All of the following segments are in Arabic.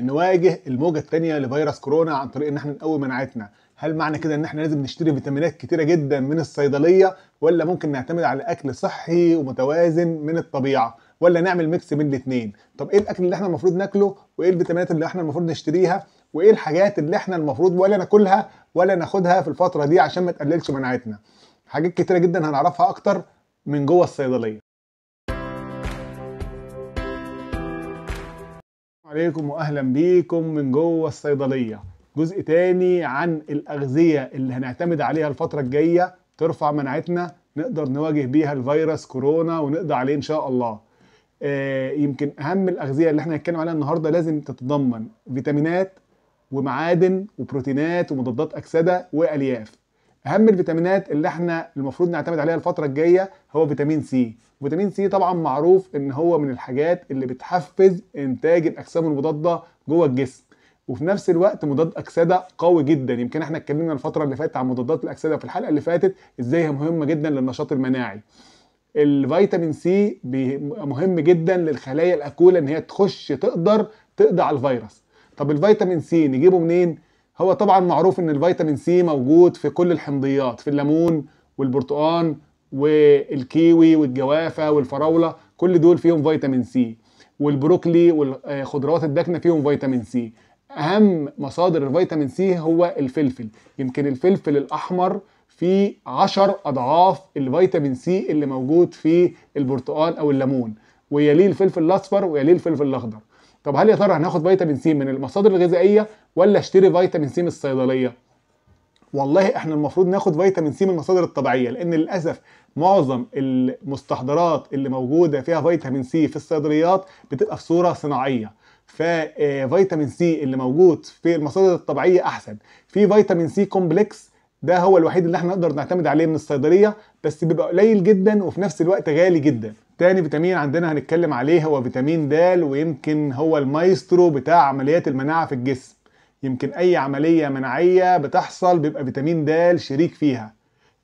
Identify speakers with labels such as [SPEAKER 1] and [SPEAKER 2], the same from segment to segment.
[SPEAKER 1] نواجه الموجه الثانيه لفيروس كورونا عن طريق ان احنا نقوي مناعتنا هل معنى كده ان احنا لازم نشتري فيتامينات كتيره جدا من الصيدليه ولا ممكن نعتمد على اكل صحي ومتوازن من الطبيعه ولا نعمل ميكس بين الاثنين طب ايه الاكل اللي احنا المفروض ناكله وايه الفيتامينات اللي احنا المفروض نشتريها وايه الحاجات اللي احنا المفروض ولا ناكلها ولا ناخدها في الفتره دي عشان ما تقللش مناعتنا حاجات كتيره جدا هنعرفها اكتر من جوه الصيدليه عليكم واهلا بيكم من جوه الصيدليه جزء تاني عن الاغذيه اللي هنعتمد عليها الفتره الجايه ترفع مناعتنا نقدر نواجه بيها الفيروس كورونا ونقضي عليه ان شاء الله آه يمكن اهم الاغذيه اللي احنا هنتكلم عليها النهارده لازم تتضمن فيتامينات ومعادن وبروتينات ومضادات اكسده والياف اهم الفيتامينات اللي احنا المفروض نعتمد عليها الفتره الجايه هو فيتامين سي فيتامين سي طبعا معروف ان هو من الحاجات اللي بتحفز انتاج الاجسام المضاده جوه الجسم وفي نفس الوقت مضاد اكسده قوي جدا يمكن احنا اتكلمنا الفتره اللي فاتت عن مضادات الاكسده في الحلقه اللي فاتت ازاي هي مهمه جدا للنشاط المناعي الفيتامين سي مهم جدا للخلايا الاكوله ان هي تخش تقدر تقضي على الفيروس طب الفيتامين سي نجيبه منين هو طبعا معروف ان الفيتامين سي موجود في كل الحمضيات في الليمون والبرتقان والكيوي والجوافه والفراوله كل دول فيهم فيتامين سي والبروكلي والخضروات الداكنه فيهم فيتامين سي اهم مصادر الفيتامين سي هو الفلفل يمكن الفلفل الاحمر في 10 اضعاف الفيتامين سي اللي موجود في البرتقال او الليمون ويليه الفلفل الاصفر ويليه الفلفل الاخضر طب هل يا ترى هناخد فيتامين سي من المصادر الغذائيه ولا اشتري فيتامين سي من الصيدليه والله احنا المفروض ناخد فيتامين سي من المصادر الطبيعيه لان للاسف معظم المستحضرات اللي موجوده فيها فيتامين سي في الصيدليات بتبقى في صوره صناعيه ففيتامين آه، سي اللي موجود في المصادر الطبيعيه احسن في فيتامين سي كومبلكس ده هو الوحيد اللي احنا نقدر نعتمد عليه من الصيدليه بس بيبقى قليل جدا وفي نفس الوقت غالي جدا تاني فيتامين عندنا هنتكلم عليه هو فيتامين د ويمكن هو المايسترو بتاع عمليات المناعة في الجسم يمكن أي عملية مناعية بتحصل بيبقى فيتامين د شريك فيها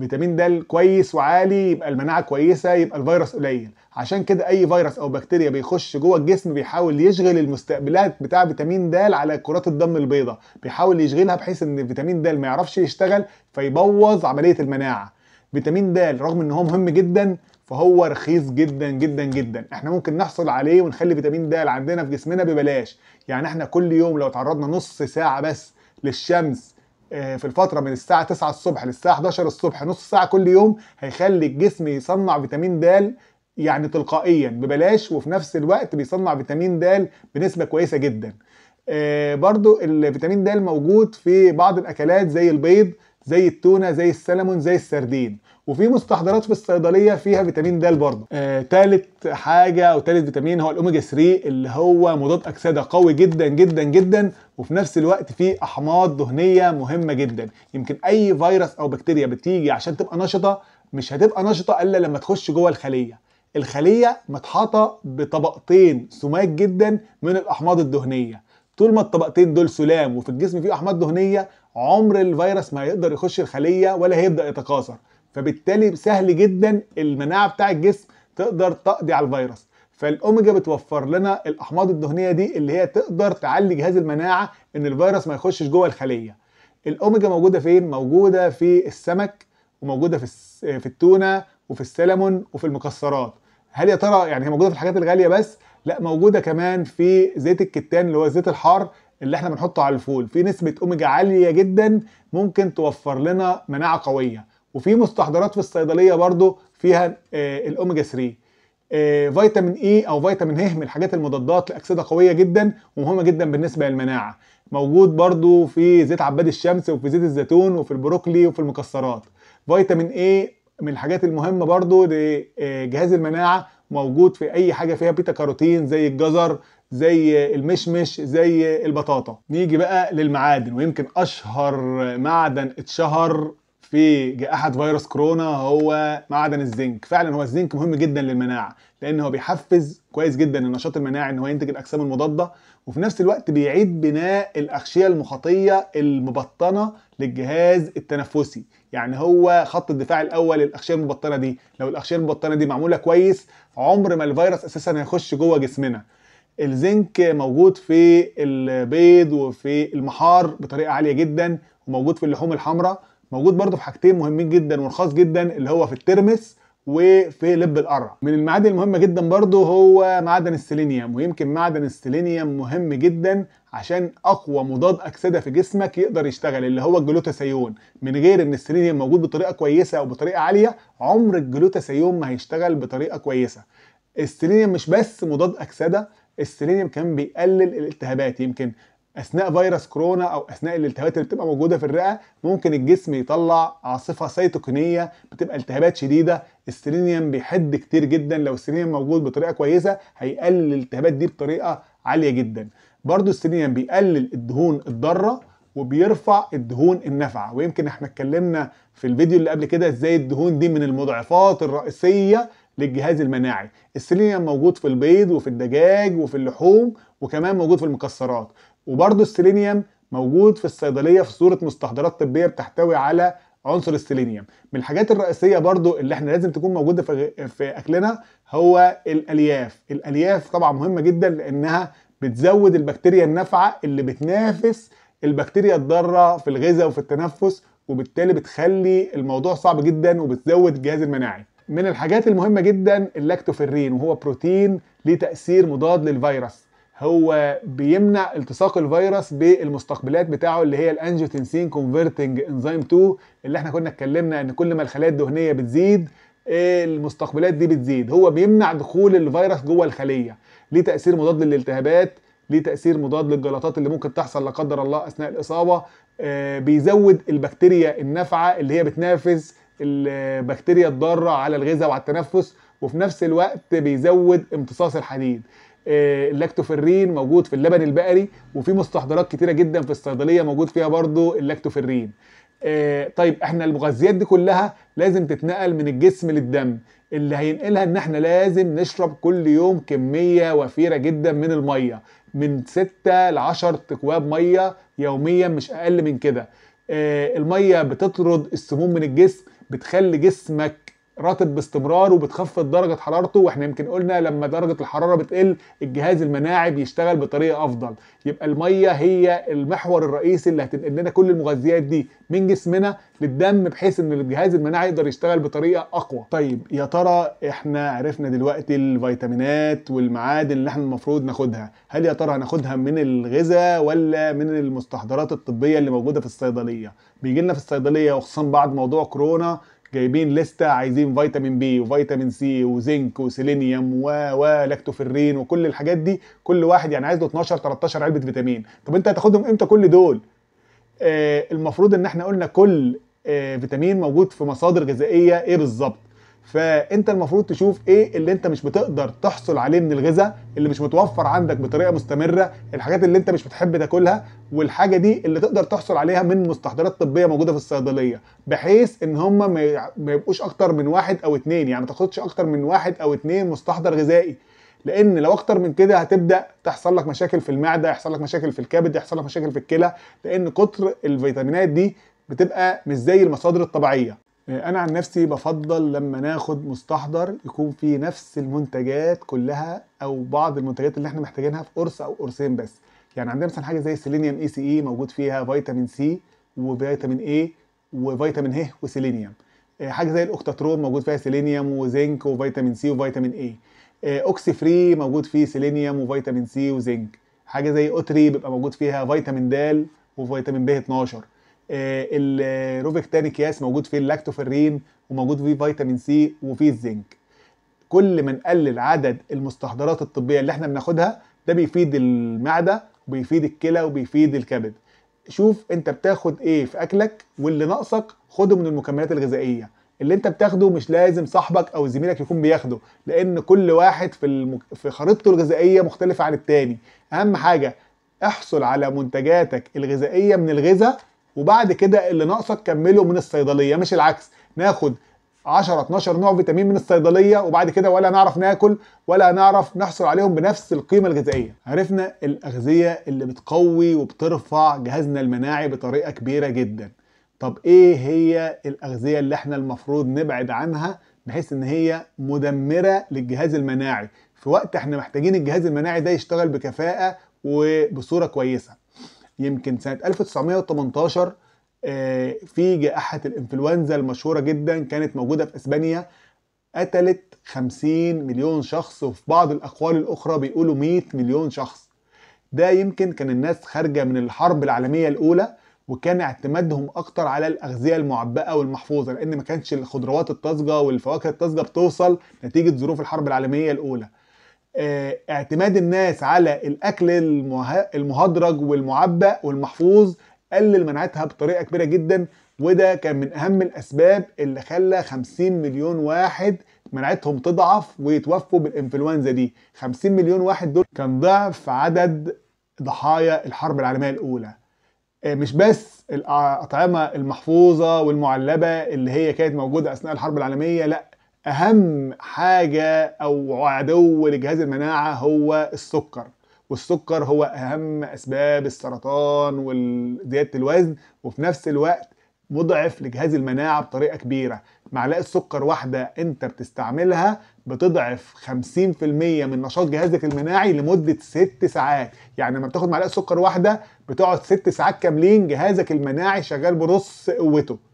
[SPEAKER 1] فيتامين د كويس وعالي يبقى المناعة كويسة يبقى الفيروس قليل عشان كده أي فيروس أو بكتيريا بيخش جوه الجسم بيحاول يشغل المستقبلات بتاع فيتامين د على كرات الدم البيضاء بيحاول يشغلها بحيث إن فيتامين د ما يعرفش يشتغل فيبوظ عملية المناعة فيتامين د رغم ان هو مهم جدا فهو رخيص جدا جدا جدا احنا ممكن نحصل عليه ونخلي فيتامين د عندنا في جسمنا ببلاش يعني احنا كل يوم لو تعرضنا نص ساعه بس للشمس آه، في الفتره من الساعه 9 الصبح للساعه 11 الصبح نص ساعه كل يوم هيخلي الجسم يصنع فيتامين د يعني تلقائيا ببلاش وفي نفس الوقت بيصنع فيتامين د بنسبه كويسه جدا آه، برضو الفيتامين د موجود في بعض الاكلات زي البيض زي التونه زي السلمون زي السردين وفي مستحضرات في الصيدليه فيها فيتامين د برضه آه، تالت حاجه او تالت فيتامين هو الاوميجا 3 اللي هو مضاد اكسده قوي جدا جدا جدا وفي نفس الوقت فيه احماض دهنيه مهمه جدا يمكن اي فيروس او بكتيريا بتيجي عشان تبقى نشطه مش هتبقى نشطه الا لما تخش جوه الخليه الخليه متحاطه بطبقتين سماك جدا من الاحماض الدهنيه طول ما الطبقتين دول سلام وفي الجسم فيه احماض دهنيه عمر الفيروس ما هيقدر يخش الخليه ولا هيبدا يتكاثر فبالتالي سهل جدا المناعه بتاع الجسم تقدر تقضي على الفيروس فالاوميجا بتوفر لنا الاحماض الدهنيه دي اللي هي تقدر تعلي جهاز المناعه ان الفيروس ما يخشش جوه الخليه الاوميجا موجوده فين موجوده في السمك وموجوده في في التونه وفي السلمون وفي المكسرات هل يا ترى يعني هي موجوده في الحاجات الغاليه بس لا موجوده كمان في زيت الكتان اللي هو الزيت الحار اللي احنا بنحطه على الفول في نسبه اوميجا عاليه جدا ممكن توفر لنا مناعه قويه وفي مستحضرات في الصيدليه برضو فيها آه، الاوميجا 3 آه، فيتامين اي e او فيتامين ه من الحاجات المضادات لاكسده قويه جدا ومهمه جدا بالنسبه للمناعه موجود برضو في زيت عباد الشمس وفي زيت الزيتون وفي البروكلي وفي المكسرات فيتامين اي من الحاجات المهمه برضو لجهاز آه، المناعه موجود في اي حاجه فيها بيتا كاروتين زي الجزر زي المشمش زي البطاطا نيجي بقى للمعادن ويمكن اشهر معدن اتشهر في جائحه فيروس كورونا هو معدن الزنك فعلا هو الزنك مهم جدا للمناعه لان هو بيحفز كويس جدا النشاط المناعي ان هو ينتج الاجسام المضاده وفي نفس الوقت بيعيد بناء الاغشيه المخاطيه المبطنه للجهاز التنفسي يعني هو خط الدفاع الاول للاغشيه المبطنه دي لو الاغشيه المبطنه دي معموله كويس عمر ما الفيروس اساسا هيخش جوه جسمنا الزنك موجود في البيض وفي المحار بطريقه عاليه جدا وموجود في اللحوم الحمراء موجود برضو في حاجتين مهمين جدا ورخاص جدا اللي هو في الترمس وفي لب القرع من المعادن المهمة جدا برضو هو معدن السيلينيوم ويمكن معدن السيلينيوم مهم جدا عشان اقوى مضاد اكسده في جسمك يقدر يشتغل اللي هو الجلوتاثيون من غير ان السيلينيوم موجود بطريقه كويسه او بطريقه عاليه عمر الجلوتاثيون ما هيشتغل بطريقه كويسه السيلينيوم مش بس مضاد اكسده السيلينيوم كمان بيقلل الالتهابات يمكن اثناء فيروس كورونا او اثناء الالتهابات اللي بتبقى موجوده في الرئه ممكن الجسم يطلع عاصفه سيتوكينيه بتبقى التهابات شديده السيلينيوم بيحد كتير جدا لو السيلينيوم موجود بطريقه كويسه هيقلل الالتهابات دي بطريقه عاليه جدا برضو السيلينيوم بيقلل الدهون الضاره وبيرفع الدهون النافعه ويمكن احنا اتكلمنا في الفيديو اللي قبل كده ازاي الدهون دي من المضاعفات الرئيسيه للجهاز المناعي السيلينيوم موجود في البيض وفي الدجاج وفي اللحوم وكمان موجود في المكسرات وبرضه السيلينيوم موجود في الصيدليه في صوره مستحضرات طبيه بتحتوي على عنصر السيلينيوم من الحاجات الرئيسيه برضو اللي احنا لازم تكون موجوده في, في اكلنا هو الالياف الالياف طبعا مهمه جدا لانها بتزود البكتيريا النافعه اللي بتنافس البكتيريا الضاره في الغذاء وفي التنفس وبالتالي بتخلي الموضوع صعب جدا وبتزود الجهاز المناعي من الحاجات المهمه جدا اللاكتوفيرين وهو بروتين ليه تاثير مضاد للفيروس هو بيمنع التصاق الفيروس بالمستقبلات بتاعه اللي هي الانجيوتنسين كونفرتنج انزيم 2 اللي احنا كنا اتكلمنا ان كل ما الخلايا الدهنيه بتزيد المستقبلات دي بتزيد هو بيمنع دخول الفيروس جوه الخليه ليه تاثير مضاد للالتهابات ليه تاثير مضاد للجلطات اللي ممكن تحصل لا قدر الله اثناء الاصابه آه، بيزود البكتيريا النافعه اللي هي بتنافس البكتيريا الضاره على الغذاء وعلى التنفس وفي نفس الوقت بيزود امتصاص الحديد آه، اللاكتوفرين موجود في اللبن البقري وفي مستحضرات كتيره جدا في الصيدليه موجود فيها برضو اللاكتوفرين آه، طيب احنا المغذيات دي كلها لازم تتنقل من الجسم للدم اللي هينقلها ان احنا لازم نشرب كل يوم كميه وفيره جدا من الميه من 6 ل 10 اكواب ميه يوميا مش اقل من كده آه، الميه بتطرد السموم من الجسم بتخلي جسمك رطب باستمرار وبتخفض درجه حرارته واحنا يمكن قلنا لما درجه الحراره بتقل الجهاز المناعي بيشتغل بطريقه افضل يبقى الميه هي المحور الرئيسي اللي هتنقل لنا كل المغذيات دي من جسمنا للدم بحيث ان الجهاز المناعي يقدر يشتغل بطريقه اقوى طيب يا ترى احنا عرفنا دلوقتي الفيتامينات والمعادن اللي احنا المفروض ناخدها هل يا ترى هناخدها من الغذاء ولا من المستحضرات الطبيه اللي موجوده في الصيدليه بيجي لنا في الصيدليه وخصوصا بعد موضوع كورونا جايبين لستة عايزين فيتامين بي وفيتامين سي وزنك وسيلينيوم و و لاكتوفرين وكل الحاجات دي كل واحد يعني عايز له 12 13 علبه فيتامين طب انت هتاخدهم امتى كل دول آه المفروض ان احنا قلنا كل آه فيتامين موجود في مصادر غذائيه ايه بالظبط فانت المفروض تشوف ايه اللي انت مش بتقدر تحصل عليه من الغذاء اللي مش متوفر عندك بطريقه مستمره الحاجات اللي انت مش بتحب تاكلها والحاجه دي اللي تقدر تحصل عليها من مستحضرات طبيه موجوده في الصيدليه بحيث ان هم ما يبقوش اكتر من واحد او اتنين يعني ما تاخدش اكتر من واحد او اتنين مستحضر غذائي لان لو اكتر من كده هتبدا تحصل لك مشاكل في المعده يحصل لك مشاكل في الكبد يحصل لك مشاكل في الكلى لان كتر الفيتامينات دي بتبقى مش زي المصادر الطبيعيه آه، انا عن نفسي بفضل لما ناخد مستحضر يكون فيه نفس المنتجات كلها او بعض المنتجات اللي احنا محتاجينها في قرص او قرصين بس يعني عندنا مثلا حاجه زي سيلينيوم اي سي اي موجود فيها فيتامين سي وفيتامين اي وفيتامين ه إيه وسيلينيوم آه، حاجه زي الاوكتاترون موجود فيها سيلينيوم وزنك وفيتامين سي وفيتامين اي آه، اوكسي فري موجود فيه سيلينيوم وفيتامين سي وزنك حاجه زي اوتري بيبقى موجود فيها فيتامين د وفيتامين ب 12 آه، الروفيكتان آه، اكياس موجود فيه اللاكتوفرين وموجود فيه فيتامين سي وفيه الزنك كل ما نقلل عدد المستحضرات الطبيه اللي احنا بناخدها ده بيفيد المعده وبيفيد الكلى وبيفيد الكبد شوف انت بتاخد ايه في اكلك واللي ناقصك خده من المكملات الغذائيه اللي انت بتاخده مش لازم صاحبك او زميلك يكون بياخده لان كل واحد في المك... في خريطته الغذائيه مختلفه عن التاني اهم حاجه احصل على منتجاتك الغذائيه من الغذاء وبعد كده اللي ناقصك كمله من الصيدليه مش العكس ناخد 10 12 نوع فيتامين من الصيدليه وبعد كده ولا نعرف ناكل ولا نعرف نحصل عليهم بنفس القيمه الغذائيه عرفنا الاغذيه اللي بتقوي وبترفع جهازنا المناعي بطريقه كبيره جدا طب ايه هي الاغذيه اللي احنا المفروض نبعد عنها بحيث ان هي مدمره للجهاز المناعي في وقت احنا محتاجين الجهاز المناعي ده يشتغل بكفاءه وبصوره كويسه يمكن سنة 1918 آه، في جائحة الإنفلونزا المشهورة جدا كانت موجودة في إسبانيا قتلت 50 مليون شخص وفي بعض الأقوال الأخرى بيقولوا 100 مليون شخص ده يمكن كان الناس خارجة من الحرب العالمية الأولى وكان اعتمادهم أكتر على الأغذية المعبأة والمحفوظة لأن ما كانش الخضروات الطازجة والفواكه الطازجة بتوصل نتيجة ظروف الحرب العالمية الأولى آه، اعتماد الناس على الاكل المهدرج والمعبأ والمحفوظ قلل مناعتها بطريقه كبيره جدا وده كان من اهم الاسباب اللي خلى 50 مليون واحد مناعتهم تضعف ويتوفوا بالانفلونزا دي 50 مليون واحد دول كان ضعف عدد ضحايا الحرب العالميه الاولى آه، مش بس الأطعمة المحفوظة والمعلبة اللي هي كانت موجودة أثناء الحرب العالمية لا اهم حاجه او عدو لجهاز المناعه هو السكر والسكر هو اهم اسباب السرطان وزياده الوزن وفي نفس الوقت مضعف لجهاز المناعه بطريقه كبيره معلقه سكر واحده انت بتستعملها بتضعف 50% من نشاط جهازك المناعي لمده 6 ساعات يعني لما بتاخد معلقه سكر واحده بتقعد 6 ساعات كاملين جهازك المناعي شغال بنص قوته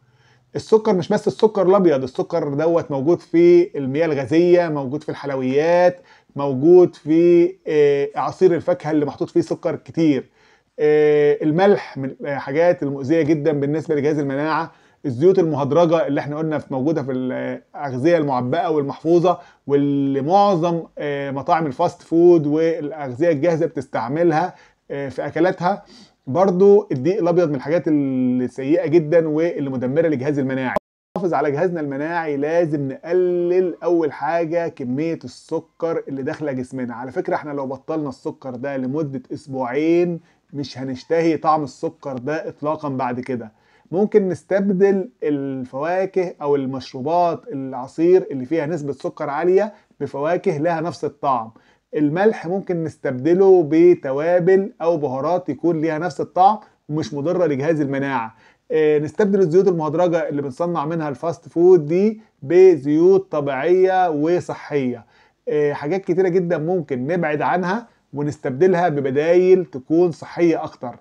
[SPEAKER 1] السكر مش بس السكر الابيض السكر دوت موجود في المياه الغازيه موجود في الحلويات موجود في آه، عصير الفاكهه اللي محطوط فيه سكر كتير آه، الملح من الحاجات المؤذيه جدا بالنسبه لجهاز المناعه الزيوت المهدرجه اللي احنا قلنا موجوده في الاغذيه المعبأه والمحفوظه واللي معظم آه، مطاعم الفاست فود والاغذيه الجاهزه بتستعملها في اكلاتها برضو الضيق الابيض من الحاجات السيئه جدا واللي مدمره لجهاز المناعي نحافظ على جهازنا المناعي لازم نقلل اول حاجه كميه السكر اللي داخله جسمنا على فكره احنا لو بطلنا السكر ده لمده اسبوعين مش هنشتهي طعم السكر ده اطلاقا بعد كده ممكن نستبدل الفواكه او المشروبات العصير اللي فيها نسبه سكر عاليه بفواكه لها نفس الطعم الملح ممكن نستبدله بتوابل او بهارات يكون ليها نفس الطعم ومش مضره لجهاز المناعه آه، نستبدل الزيوت المهدرجه اللي بنصنع منها الفاست فود دي بزيوت طبيعيه وصحيه آه، حاجات كتيره جدا ممكن نبعد عنها ونستبدلها ببدايل تكون صحيه اكتر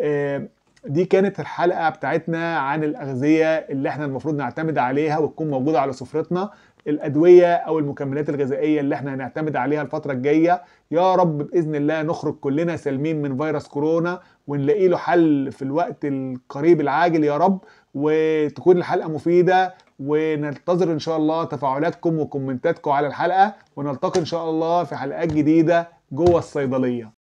[SPEAKER 1] آه، دي كانت الحلقه بتاعتنا عن الاغذيه اللي احنا المفروض نعتمد عليها وتكون موجوده على سفرتنا الادويه او المكملات الغذائيه اللي احنا هنعتمد عليها الفتره الجايه يا رب باذن الله نخرج كلنا سالمين من فيروس كورونا ونلاقي له حل في الوقت القريب العاجل يا رب وتكون الحلقه مفيده وننتظر ان شاء الله تفاعلاتكم وكومنتاتكم على الحلقه ونلتقي ان شاء الله في حلقات جديده جوه الصيدليه